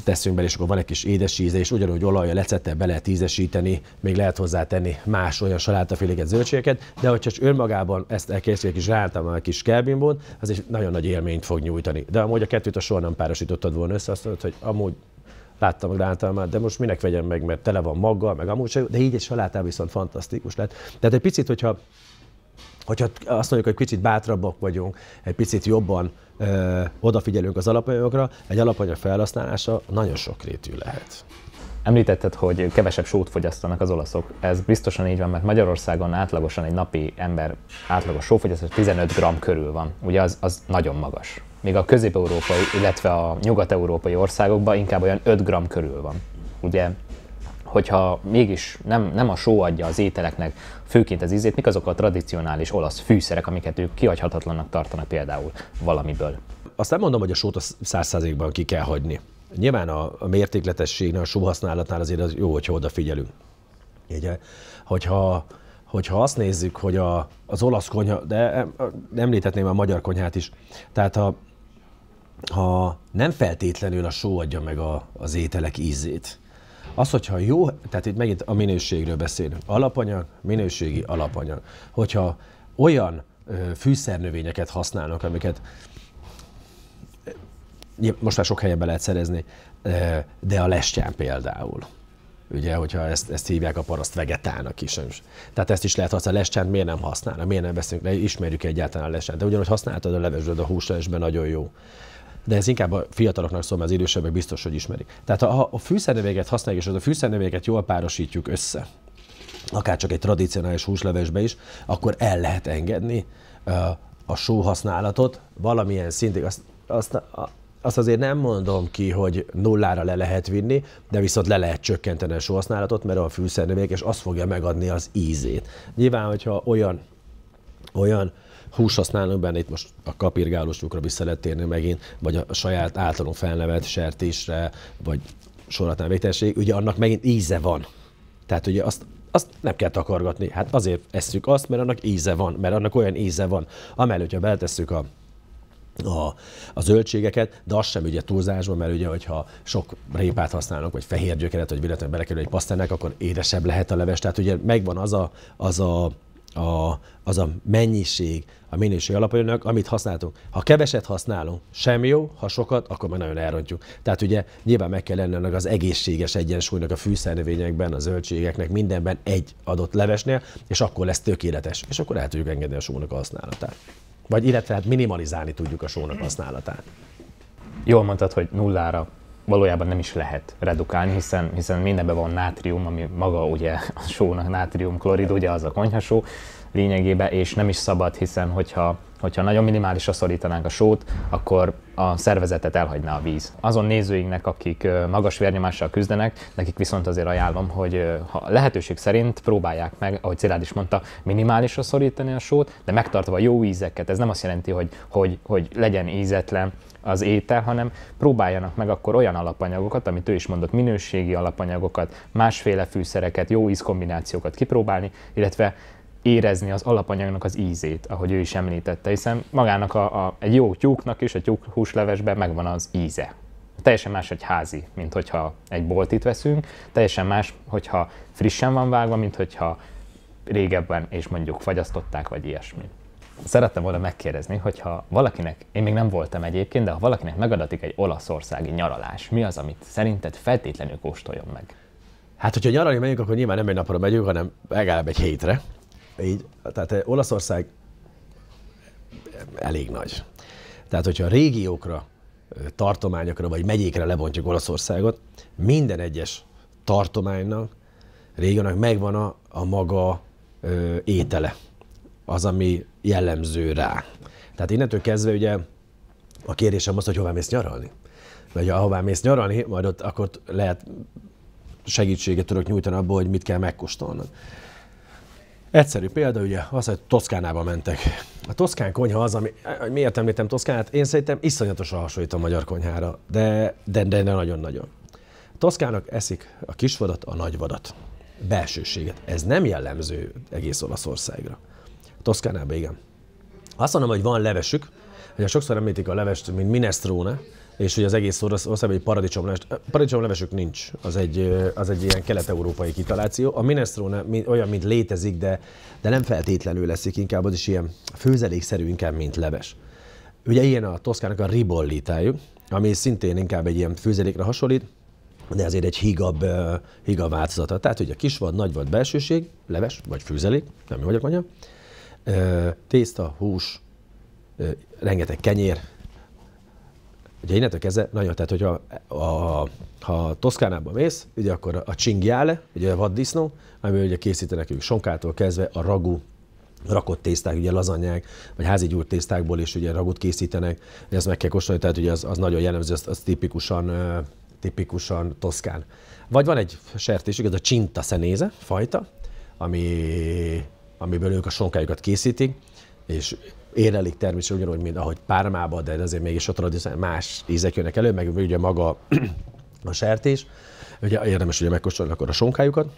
teszünk bele, és akkor van egy kis édes íze, és ugyanúgy olajjal, lecette be lehet ízesíteni, még lehet hozzátenni más olyan salátaféléket, zöldségeket, de hogyha önmagában ezt elkészítjük, és rántam a kis kelbimbón, az egy nagyon nagy élményt fog nyújtani. De amúgy a kettőt a soha nem párosítottad volna össze, azt mondod, hogy amúgy láttam a már, de most minek vegyem meg, mert tele van maggal, meg amúgy sem, de így egy salátá viszont fantasztikus lett. Tehát egy picit, hogyha hogyha azt mondjuk, hogy kicsit bátrabbak vagyunk, egy picit jobban ö, odafigyelünk az alapanyagokra, egy alapanyag felhasználása nagyon sokrétű lehet. Említetted, hogy kevesebb sót fogyasztanak az olaszok. Ez biztosan így van, mert Magyarországon átlagosan egy napi ember átlagos sófogyasztása 15 g körül van. Ugye az, az nagyon magas. Még a közép-európai, illetve a nyugat-európai országokban inkább olyan 5 g körül van. Ugye hogyha mégis nem, nem a só adja az ételeknek főként az ízét, mik azok a tradicionális olasz fűszerek, amiket ők kihagyhatatlannak tartanak például valamiből. Azt nem mondom, hogy a sót a százszázalékban ki kell hagyni. Nyilván a, a mértékletességnél, a sóhasználatnál azért az jó, hogyha odafigyelünk. Ugye? Hogyha hogyha azt nézzük, hogy a, az olasz konyha, de említhetném a magyar konyhát is, tehát ha, ha nem feltétlenül a só adja meg a, az ételek ízét, az, hogyha jó, tehát itt megint a minőségről beszélünk. Alapanyag, minőségi alapanyag. Hogyha olyan ö, fűszernövényeket használnak, amiket most már sok helyen be lehet szerezni, de a lestján például. Ugye, hogyha ezt, ezt hívják a paraszt vegetának is. Tehát ezt is lehet használni. A lestjánt miért nem használnak, Miért nem veszünk le? Ismerjük egyáltalán a lestjánt. De ugyanúgy használtad a levesből, a húslevesben nagyon jó de ez inkább a fiataloknak szól, mert az idősebbek biztos, hogy ismerik. Tehát ha a fűszernevényeket használjuk, és az a fűszernevényeket jól párosítjuk össze, akár csak egy tradicionális húslevesbe is, akkor el lehet engedni a só használatot valamilyen szintig. Azt, azt, azt azért nem mondom ki, hogy nullára le lehet vinni, de viszont le lehet csökkenteni a sóhasználatot, mert a fűszernövények és az fogja megadni az ízét. Nyilván, hogyha olyan, olyan uh, hús használunk benne, itt most a kapirgálós tyúkra vissza lehet térni megint, vagy a saját általunk felnevelt sertésre, vagy sorlatán végtelenség, ugye annak megint íze van. Tehát ugye azt azt nem kell takargatni. Hát azért eszük azt, mert annak íze van, mert annak olyan íze van. Amellett, hogyha beletesszük a a, a zöldségeket, de az sem ugye túlzásban, mert ugye, hogyha sok répát használnak, vagy fehér gyökeret, vagy véletlenül belekerül egy pasztának, akkor édesebb lehet a leves. Tehát ugye megvan az a, az a a, az a mennyiség, a minőség alapanyagnak, amit használtunk. Ha keveset használunk, sem jó, ha sokat, akkor már nagyon elrontjuk. Tehát ugye nyilván meg kell lenni az egészséges egyensúlynak a fűszernövényekben, a zöldségeknek, mindenben egy adott levesnél, és akkor lesz tökéletes, és akkor el tudjuk engedni a sónak a használatát. Vagy illetve hát minimalizálni tudjuk a sónak használatát. Jól mondtad, hogy nullára valójában nem is lehet redukálni, hiszen, hiszen mindenben van nátrium, ami maga ugye a sónak nátrium klorid, ugye az a konyhasó lényegében, és nem is szabad, hiszen hogyha, hogyha nagyon minimálisra szorítanánk a sót, akkor a szervezetet elhagyná a víz. Azon nézőinknek, akik magas vérnyomással küzdenek, nekik viszont azért ajánlom, hogy ha lehetőség szerint próbálják meg, ahogy Szilárd is mondta, minimálisra szorítani a sót, de megtartva a jó ízeket. Ez nem azt jelenti, hogy, hogy, hogy legyen ízetlen, az étel, hanem próbáljanak meg akkor olyan alapanyagokat, amit ő is mondott, minőségi alapanyagokat, másféle fűszereket, jó ízkombinációkat kipróbálni, illetve érezni az alapanyagnak az ízét, ahogy ő is említette, hiszen magának a, a, egy jó tyúknak is, a tyúk húslevesben megvan az íze. Teljesen más egy házi, mint hogyha egy boltit veszünk, teljesen más, hogyha frissen van vágva, mint hogyha régebben és mondjuk fagyasztották, vagy ilyesmi szerettem volna megkérdezni, hogyha valakinek, én még nem voltam egyébként, de ha valakinek megadatik egy olaszországi nyaralás, mi az, amit szerinted feltétlenül kóstoljon meg? Hát, hogyha nyaralni megyünk, akkor nyilván nem egy napra megyünk, hanem legalább egy hétre. Így, tehát eh, Olaszország eh, elég nagy. Tehát, hogyha a régiókra, eh, tartományokra vagy megyékre lebontjuk Olaszországot, minden egyes tartománynak, régiónak megvan a, a maga ö, étele az, ami jellemző rá. Tehát innentől kezdve ugye a kérésem az, hogy hová mész nyaralni. Vagy ahová mész nyaralni, majd ott akkor lehet segítséget tudok nyújtani abból, hogy mit kell megkóstolnod. Egyszerű példa, ugye az, hogy Toszkánába mentek. A toszkán konyha az, ami, miért említem Toszkánát? Én szerintem iszonyatosan hasonlít a magyar konyhára, de de, de, de nagyon-nagyon. A toszkának eszik a kisvadat, a nagyvadat. Belsőséget. Ez nem jellemző egész Olaszországra. Toszkánában, igen. Azt mondom, hogy van levesük, ugye sokszor említik a levest, mint minestrone, és hogy az egész országban egy paradicsomlevest. paradicsomlevesük nincs, az egy, az egy ilyen kelet-európai kitaláció. A minestrone olyan, mint létezik, de, de nem feltétlenül leszik, inkább az is ilyen főzelékszerű, inkább, mint leves. Ugye ilyen a toszkának a ribollitájuk, ami szintén inkább egy ilyen főzelékre hasonlít, de azért egy higabb, higabb változata. Tehát ugye kis vad, nagy vad belsőség, leves vagy főzelék, nem mi vagyok mondjam, tészta, hús, rengeteg kenyér, Ugye innentől kezdve nagyon, tehát hogyha a, ha Toszkánába mész, ugye akkor a csingiále, ugye a vaddisznó, amivel ugye készítenek ők sonkától kezdve a ragú, rakott tészták, ugye lazanyák, vagy házi gyúrt tésztákból is ugye ragut készítenek, ezt meg kell kóstolni, tehát ugye az, az nagyon jellemző, az, az tipikusan, tipikusan toszkán. Vagy van egy sertésük, ez a csinta szenéze fajta, ami amiből ők a sonkájukat készítik, és érelik természetesen ugyanúgy, mint ahogy pármába, de azért mégis ott más ízek jönnek elő, meg ugye maga a sertés. Ugye érdemes ugye megkóstolni akkor a sonkájukat.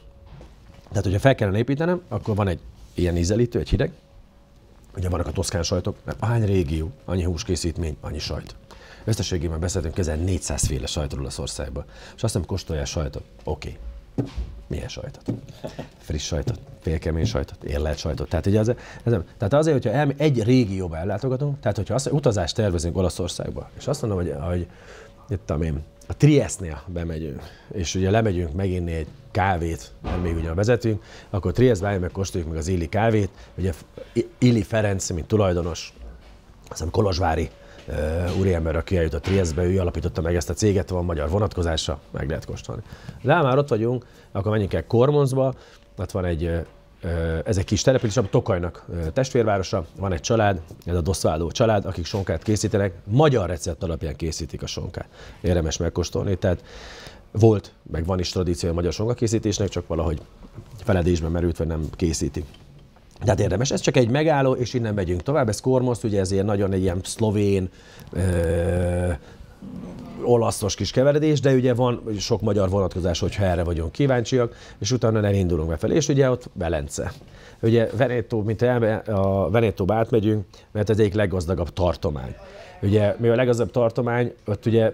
Tehát, hogyha fel kellene építenem, akkor van egy ilyen ízelítő, egy hideg, ugye vannak a toszkán sajtok, mert hány régió, annyi húskészítmény, annyi sajt. Összességében beszéltünk közel 400 féle sajtról a országban. És azt kóstolja a sajtot. Oké. Okay milyen sajtot? Friss sajtot, félkemény sajtot, érlelt sajtot. Tehát, ugye az, ez, tehát azért, hogyha el, egy régióba ellátogatunk, tehát hogyha azt, utazást tervezünk Olaszországba, és azt mondom, hogy, hogy itt én, a Triesznél bemegyünk, és ugye lemegyünk meginni egy kávét, mert még ugye a vezetünk, akkor Triestbe meg kóstoljuk meg az Illi kávét, ugye Illi Ferenc, mint tulajdonos, azt hiszem Kolozsvári úriember, aki a Triestbe, ő alapította meg ezt a céget, van magyar vonatkozása, meg lehet kóstolni. De már ott vagyunk, akkor menjünk el Kormonzba, ott van egy ez egy kis település, a Tokajnak testvérvárosa, van egy család, ez a Doszváló család, akik sonkát készítenek, magyar recept alapján készítik a sonkát. Érdemes megkóstolni, tehát volt, meg van is tradíció a magyar sonkakészítésnek, csak valahogy feledésben merült, vagy nem készíti. Tehát érdemes, ez csak egy megálló, és innen megyünk tovább. Ez Kormosz, ugye ez ilyen nagyon egy ilyen szlovén, ö, olaszos kis keveredés, de ugye van sok magyar vonatkozás, hogyha erre vagyunk kíváncsiak, és utána elindulunk befelé, és ugye ott Velence. Ugye Veneto, mint a Venetóba átmegyünk, mert ez egyik leggazdagabb tartomány. Ugye, mi a legazabb tartomány, ott ugye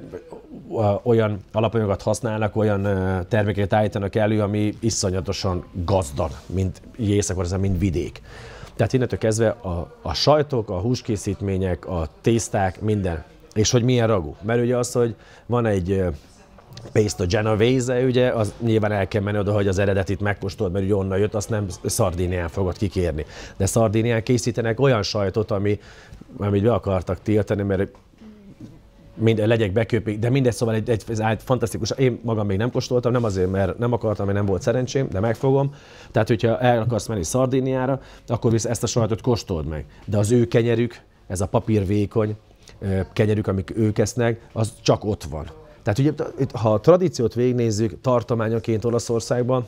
olyan alapanyagot használnak, olyan termékeket állítanak elő, ami iszonyatosan gazdag, mint észak mint vidék. Tehát innentől kezdve a, a sajtok, a húskészítmények, a tészták, minden. És hogy milyen ragú. Mert ugye az, hogy van egy Pesto Genovese, ugye, az nyilván el kell menni oda, hogy az eredetit megkóstold, mert ugye onnan jött, azt nem Szardinián fogod kikérni. De Szardinián készítenek olyan sajtot, ami, amit be akartak tiltani, mert mind legyek beköpik, de mindegy, szóval egy, egy, egy, egy fantasztikus, én magam még nem kóstoltam, nem azért, mert nem akartam, mert nem volt szerencsém, de megfogom. Tehát, hogyha el akarsz menni Szardiniára, akkor visz ezt a sajtot kóstold meg. De az ő kenyerük, ez a papír vékony kenyerük, amik ők esznek, az csak ott van. Tehát ugye, ha a tradíciót végnézzük tartományoként Olaszországban,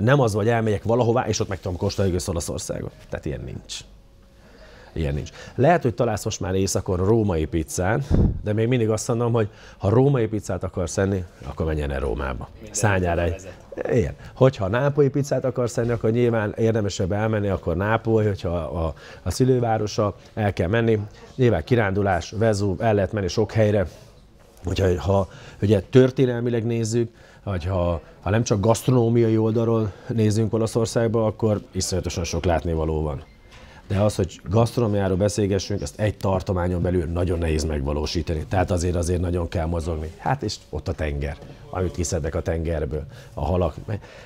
nem az, hogy elmegyek valahová, és ott meg tudom kóstolni egész Olaszországot. Tehát ilyen nincs. Ilyen nincs. Lehet, hogy találsz most már éjszakon római pizzán, de még mindig azt mondom, hogy ha római pizzát akarsz enni, akkor menjen el Rómába. Minden egy. Igen. Hogyha nápolyi pizzát akarsz enni, akkor nyilván érdemesebb elmenni, akkor Nápoly, hogyha a, a, a szülővárosa, el kell menni. Nyilván kirándulás, Vezú, el lehet menni sok helyre, Hogyha, ha ugye történelmileg nézzük, vagy ha, ha nem csak gasztronómiai oldalról nézzünk Olaszországba, akkor iszonyatosan sok látnivaló van. De az, hogy gasztronómiáról beszélgessünk, azt egy tartományon belül nagyon nehéz megvalósítani. Tehát azért azért nagyon kell mozogni. Hát és ott a tenger, amit kiszednek a tengerből, a halak.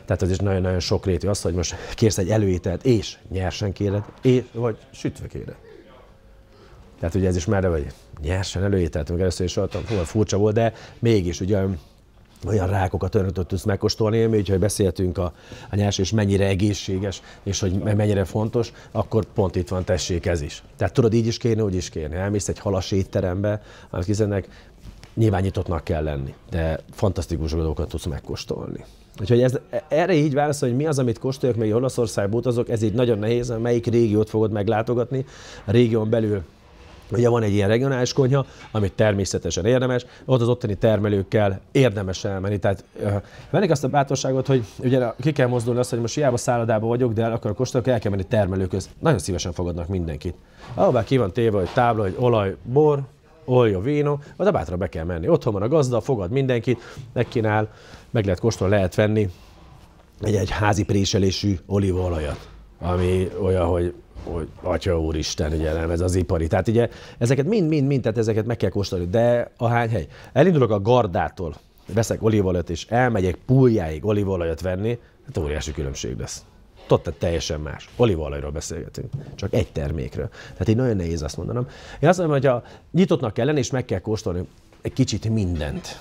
Tehát az is nagyon-nagyon sokrétű az, hogy most kérsz egy előételt, és nyersen kéred, és, vagy sütve kéred. Tehát ugye ez is merre vagy nyersen előételt, meg először is adtam, furcsa volt, de mégis ugye olyan rákokat önötöt tudsz megkóstolni, úgyhogy beszéltünk a, a nyers, és mennyire egészséges, és hogy mennyire fontos, akkor pont itt van, tessék ez is. Tehát tudod, így is kérni, úgy is kérni. Elmész egy halas étterembe, amit kizennek, nyilván nyitottnak kell lenni, de fantasztikus dolgokat tudsz megkóstolni. Úgyhogy ez, erre így válaszol, hogy mi az, amit kóstoljak, még Olaszországba utazok, ez így nagyon nehéz, melyik régiót fogod meglátogatni. A régión belül Ugye van egy ilyen regionális konyha, amit természetesen érdemes, ott az ottani termelőkkel érdemes elmenni. Tehát vennék azt a bátorságot, hogy ugye ki kell mozdulni azt, hogy most hiába szállodában vagyok, de el akarok kóstolni, el kell menni termelőköz. Nagyon szívesen fogadnak mindenkit. Ahová ki van téve, hogy tábla, hogy olaj, bor, olja, vino, az a bátra be kell menni. Otthon van a gazda, fogad mindenkit, megkínál, meg lehet kóstolni, lehet venni egy, egy házi préselésű olívaolajat, ami olyan, hogy hogy atya úristen, ugye ez az ipari. Tehát ugye ezeket mind-mind-mind, tehát ezeket meg kell kóstolni, de a hány hely. Elindulok a gardától, veszek olívolajat, és elmegyek púljáig olívolajat venni, hát óriási különbség lesz. Totta teljesen más. Olívaolajról beszélgetünk, csak egy termékről. Tehát így nagyon nehéz azt mondanom. Én azt mondom, hogy a nyitottnak kell lenni, és meg kell kóstolni egy kicsit mindent.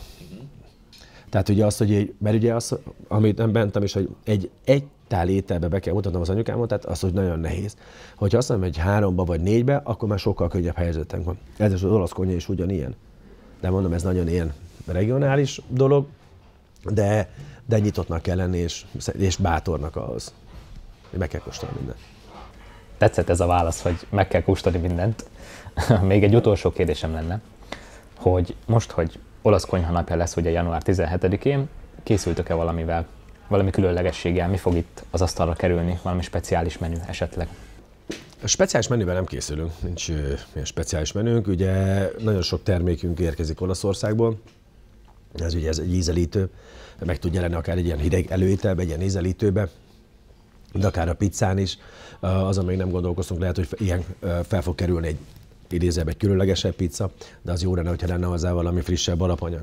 Tehát ugye az, hogy egy, mert ugye az, amit nem bentem is, hogy egy, egy tál ételbe be kell mutatnom az anyukámot, tehát az, hogy nagyon nehéz. Hogyha azt mondom, hogy háromba vagy négybe, akkor már sokkal könnyebb helyzetem van. Ez az olasz konyha is ugyanilyen. De mondom, ez nagyon ilyen regionális dolog, de, de nyitottnak kell lenni, és, és bátornak ahhoz. Meg kell kóstolni mindent. Tetszett ez a válasz, hogy meg kell kóstolni mindent. (laughs) Még egy utolsó kérdésem lenne, hogy most, hogy olasz konyha napja lesz ugye január 17-én. Készültök-e valamivel? Valami különlegességgel? Mi fog itt az asztalra kerülni? Valami speciális menü esetleg? A speciális menüben nem készülünk, nincs ilyen speciális menünk. Ugye nagyon sok termékünk érkezik Olaszországból, ez ugye ez egy ízelítő, meg tud jelenni akár egy ilyen hideg előételbe, egy ilyen ízelítőbe, de akár a pizzán is. Azon még nem gondolkoztunk, lehet, hogy ilyen fel fog kerülni egy idézőbb egy különlegesebb pizza, de az jó lenne, hogyha lenne hozzá valami frissebb alapanyag.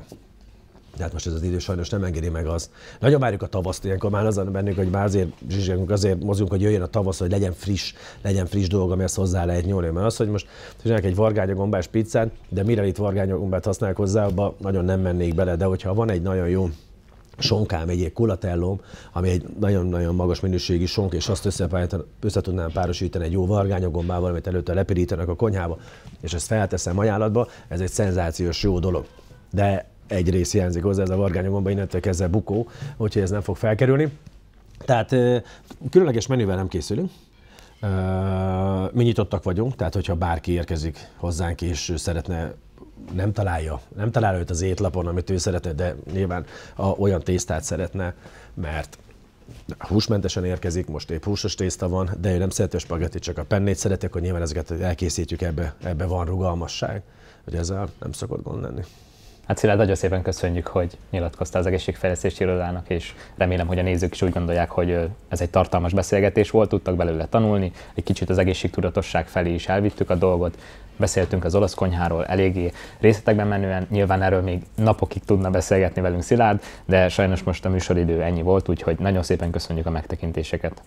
De hát most ez az idő sajnos nem engedi meg az. Nagyon várjuk a tavaszt, ilyenkor már azon bennünk, hogy már azért zsizsgálunk, azért mozgunk, hogy jöjjön a tavasz, hogy legyen friss, legyen friss dolog, ezt hozzá lehet nyúlni. Mert az, hogy most csinálják egy vargányagombás pizzát, de mire itt vargányagombát használják hozzá, abba nagyon nem mennék bele, de hogyha van egy nagyon jó sonkám, egy ilyen ami egy nagyon-nagyon magas minőségű sonk, és azt össze tudnám párosítani egy jó vargányogombával, amit előtte lepirítanak a konyhába, és ezt felteszem ajánlatba, ez egy szenzációs jó dolog. De egy rész hiányzik hozzá, ez a vargányogomba, innentől kezdve bukó, úgyhogy ez nem fog felkerülni. Tehát különleges menüvel nem készülünk, mi nyitottak vagyunk, tehát hogyha bárki érkezik hozzánk és szeretne nem találja, nem találja őt az étlapon, amit ő szeretne, de nyilván a, olyan tésztát szeretne, mert húsmentesen érkezik, most épp húsos tészta van, de ő nem szereti a spagetti, csak a pennét szereti, akkor nyilván ezeket elkészítjük, ebbe, ebbe van rugalmasság, hogy ezzel nem szokott gond lenni. Hát Szilárd, nagyon szépen köszönjük, hogy nyilatkoztál az egészségfejlesztési irodának, és remélem, hogy a nézők is úgy gondolják, hogy ez egy tartalmas beszélgetés volt, tudtak belőle tanulni, egy kicsit az egészségtudatosság felé is elvittük a dolgot, Beszéltünk az olasz konyháról eléggé részletekben menően, nyilván erről még napokig tudna beszélgetni velünk Szilárd, de sajnos most a műsoridő ennyi volt, úgyhogy nagyon szépen köszönjük a megtekintéseket.